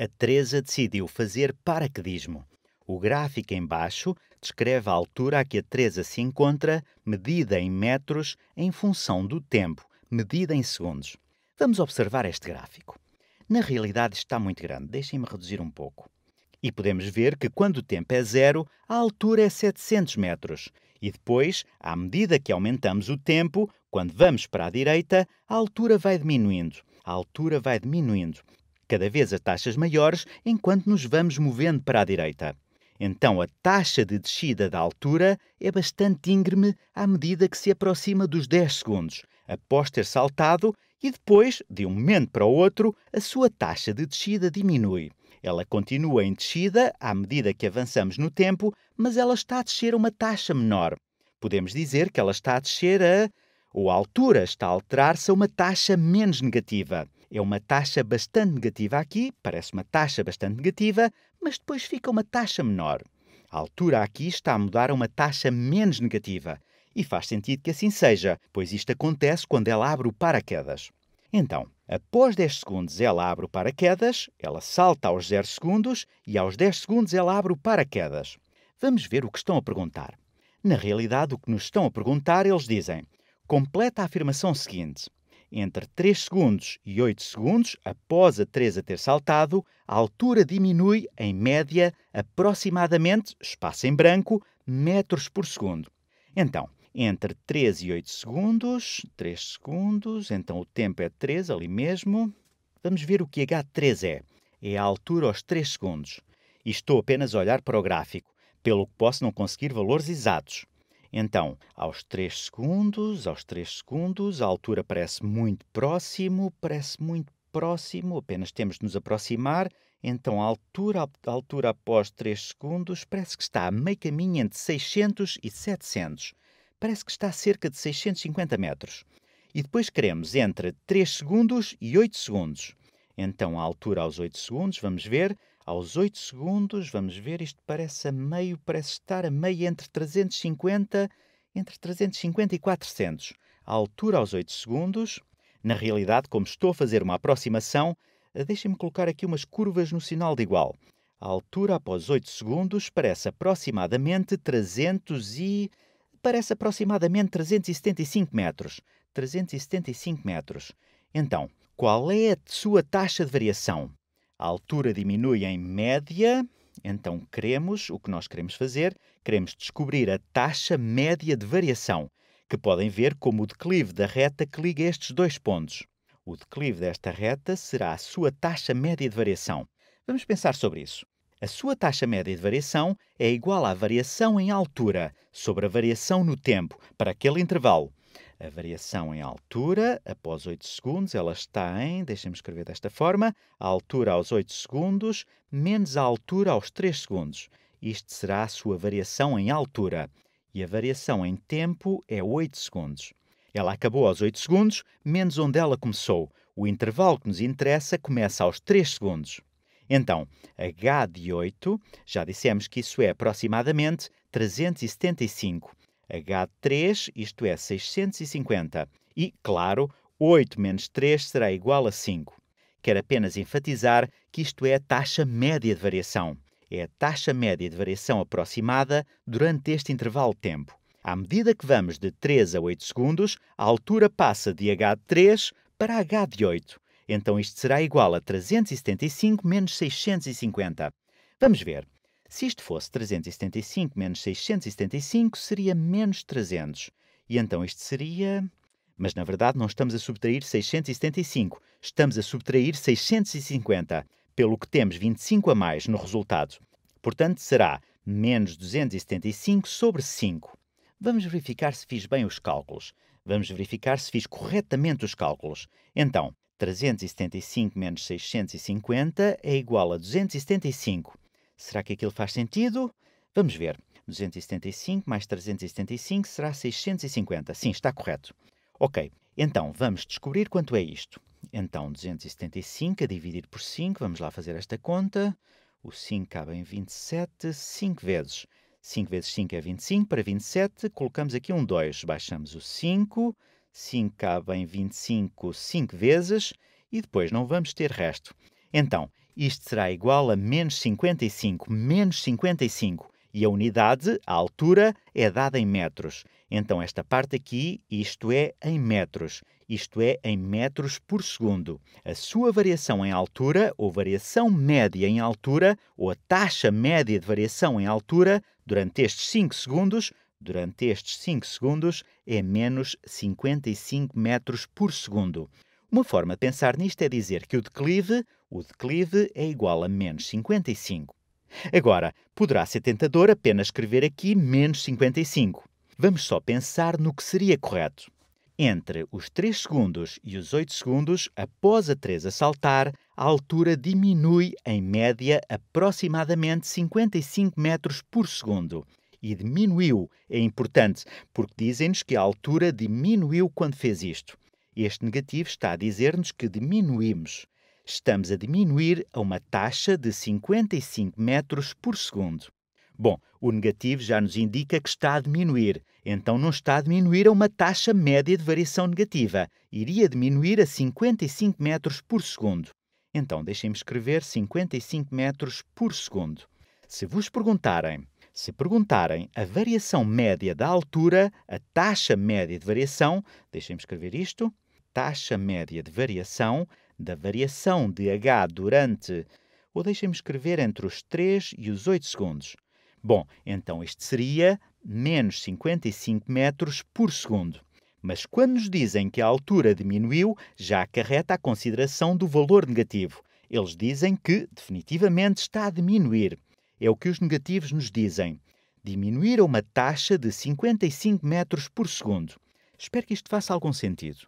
a Teresa decidiu fazer paraquedismo. O gráfico em baixo descreve a altura a que a Teresa se encontra, medida em metros em função do tempo, medida em segundos. Vamos observar este gráfico. Na realidade está muito grande, deixem-me reduzir um pouco. E podemos ver que quando o tempo é zero, a altura é 700 metros. E depois, à medida que aumentamos o tempo, quando vamos para a direita, a altura vai diminuindo. A altura vai diminuindo cada vez a taxas maiores enquanto nos vamos movendo para a direita. Então, a taxa de descida da altura é bastante íngreme à medida que se aproxima dos 10 segundos, após ter saltado, e depois, de um momento para o outro, a sua taxa de descida diminui. Ela continua em descida à medida que avançamos no tempo, mas ela está a descer a uma taxa menor. Podemos dizer que ela está a descer a. ou a altura está a alterar-se a uma taxa menos negativa. É uma taxa bastante negativa aqui, parece uma taxa bastante negativa, mas depois fica uma taxa menor. A altura aqui está a mudar a uma taxa menos negativa, e faz sentido que assim seja, pois isto acontece quando ela abre o paraquedas. Então, após 10 segundos ela abre o paraquedas, ela salta aos 0 segundos e aos 10 segundos ela abre o paraquedas. Vamos ver o que estão a perguntar. Na realidade, o que nos estão a perguntar, eles dizem: completa a afirmação seguinte. Entre 3 segundos e 8 segundos após a Teresa ter saltado, a altura diminui, em média, aproximadamente, espaço em branco, metros por segundo. Então, entre 3 e 8 segundos, 3 segundos, então o tempo é 3 ali mesmo. Vamos ver o que H3 é. É a altura aos 3 segundos. E estou apenas a olhar para o gráfico, pelo que posso não conseguir valores exatos. Então, aos 3 segundos, aos 3 segundos, a altura parece muito próximo, parece muito próximo, apenas temos de nos aproximar. Então, a altura, a altura após 3 segundos parece que está a meio caminho entre 600 e 700. Parece que está a cerca de 650 metros. E depois queremos entre 3 segundos e 8 segundos. Então, a altura aos 8 segundos, vamos ver, aos 8 segundos, vamos ver, isto parece a meio, parece estar a meio entre 350, entre 350 e 400. A altura aos 8 segundos. Na realidade, como estou a fazer uma aproximação, eh, deixem-me colocar aqui umas curvas no sinal de igual. A altura após 8 segundos parece aproximadamente 300 e parece aproximadamente 375 metros. 375 metros. Então, qual é a sua taxa de variação? A altura diminui em média, então queremos, o que nós queremos fazer, queremos descobrir a taxa média de variação, que podem ver como o declive da reta que liga estes dois pontos. O declive desta reta será a sua taxa média de variação. Vamos pensar sobre isso. A sua taxa média de variação é igual à variação em altura sobre a variação no tempo para aquele intervalo. A variação em altura, após 8 segundos, ela está em, deixem-me escrever desta forma, a altura aos 8 segundos, menos a altura aos 3 segundos. Isto será a sua variação em altura. E a variação em tempo é 8 segundos. Ela acabou aos 8 segundos, menos onde ela começou. O intervalo que nos interessa começa aos 3 segundos. Então, H de 8, já dissemos que isso é aproximadamente 375. H3, isto é 650. E, claro, 8 menos 3 será igual a 5. Quero apenas enfatizar que isto é a taxa média de variação. É a taxa média de variação aproximada durante este intervalo de tempo. À medida que vamos de 3 a 8 segundos, a altura passa de H3 para H de 8. Então isto será igual a 375 menos 650. Vamos ver. Se isto fosse 375 menos 675, seria menos 300. E então isto seria. Mas na verdade não estamos a subtrair 675, estamos a subtrair 650, pelo que temos 25 a mais no resultado. Portanto, será menos 275 sobre 5. Vamos verificar se fiz bem os cálculos. Vamos verificar se fiz corretamente os cálculos. Então, 375 menos 650 é igual a 275. Será que aquilo faz sentido? Vamos ver. 275 mais 375 será 650. Sim, está correto. Ok, então vamos descobrir quanto é isto. Então, 275 a dividir por 5, vamos lá fazer esta conta. O 5 cabe em 27, 5 vezes. 5 vezes 5 é 25, para 27 colocamos aqui um 2, baixamos o 5, 5 cabe em 25 5 vezes e depois não vamos ter resto. Então, isto será igual a menos 55 menos 55 e a unidade, a altura, é dada em metros. Então, esta parte aqui, isto é em metros, isto é em metros por segundo. A sua variação em altura, ou variação média em altura, ou a taxa média de variação em altura, durante estes 5 segundos, durante estes 5 segundos, é menos 55 metros por segundo. Uma forma de pensar nisto é dizer que o declive, o declive é igual a menos 55. Agora, poderá ser tentador apenas escrever aqui menos 55. Vamos só pensar no que seria correto. Entre os 3 segundos e os 8 segundos, após a 3 saltar, a altura diminui em média aproximadamente 55 metros por segundo. E diminuiu é importante, porque dizem-nos que a altura diminuiu quando fez isto. Este negativo está a dizer-nos que diminuímos. Estamos a diminuir a uma taxa de 55 metros por segundo. Bom, o negativo já nos indica que está a diminuir, então não está a diminuir a uma taxa média de variação negativa, iria diminuir a 55 metros por segundo. Então deixem-me escrever 55 metros por segundo. Se vos perguntarem, se perguntarem a variação média da altura, a taxa média de variação, deixem-me escrever isto, taxa média de variação da variação de H durante, ou deixem-me escrever entre os 3 e os 8 segundos. Bom, então isto seria menos 55 metros por segundo. Mas quando nos dizem que a altura diminuiu, já acarreta a consideração do valor negativo. Eles dizem que, definitivamente, está a diminuir. É o que os negativos nos dizem. Diminuir a uma taxa de 55 metros por segundo. Espero que isto faça algum sentido.